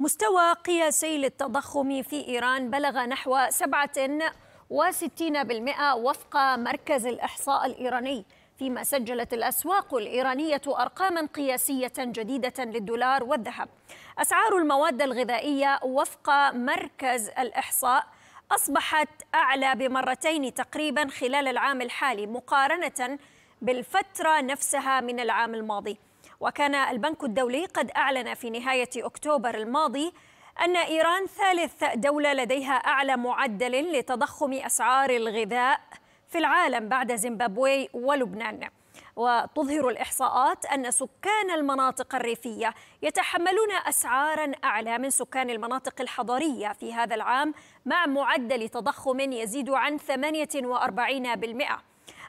مستوى قياسي للتضخم في إيران بلغ نحو 67% وفق مركز الإحصاء الإيراني فيما سجلت الأسواق الإيرانية أرقاما قياسية جديدة للدولار والذهب أسعار المواد الغذائية وفق مركز الإحصاء أصبحت أعلى بمرتين تقريبا خلال العام الحالي مقارنة بالفترة نفسها من العام الماضي وكان البنك الدولي قد أعلن في نهاية أكتوبر الماضي أن إيران ثالث دولة لديها أعلى معدل لتضخم أسعار الغذاء في العالم بعد زيمبابوي ولبنان وتظهر الإحصاءات أن سكان المناطق الريفية يتحملون أسعاراً أعلى من سكان المناطق الحضرية في هذا العام مع معدل تضخم يزيد عن 48%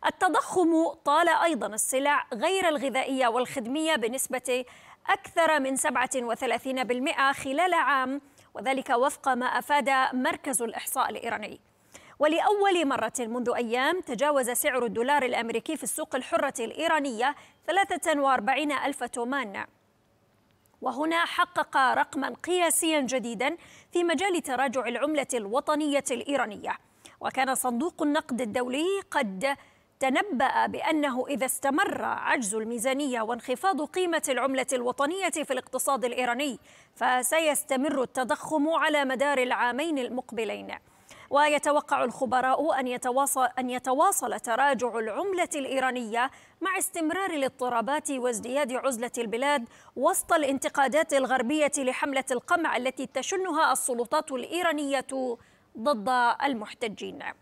التضخم طال أيضا السلع غير الغذائية والخدمية بنسبة أكثر من 37% خلال عام وذلك وفق ما أفاد مركز الإحصاء الإيراني ولأول مرة منذ أيام تجاوز سعر الدولار الأمريكي في السوق الحرة الإيرانية 43 ألف تومان وهنا حقق رقما قياسيا جديدا في مجال تراجع العملة الوطنية الإيرانية وكان صندوق النقد الدولي قد تنبأ بأنه إذا استمر عجز الميزانية وانخفاض قيمة العملة الوطنية في الاقتصاد الإيراني فسيستمر التضخم على مدار العامين المقبلين ويتوقع الخبراء أن يتواصل, أن يتواصل تراجع العملة الإيرانية مع استمرار الاضطرابات وازدياد عزلة البلاد وسط الانتقادات الغربية لحملة القمع التي تشنها السلطات الإيرانية ضد المحتجين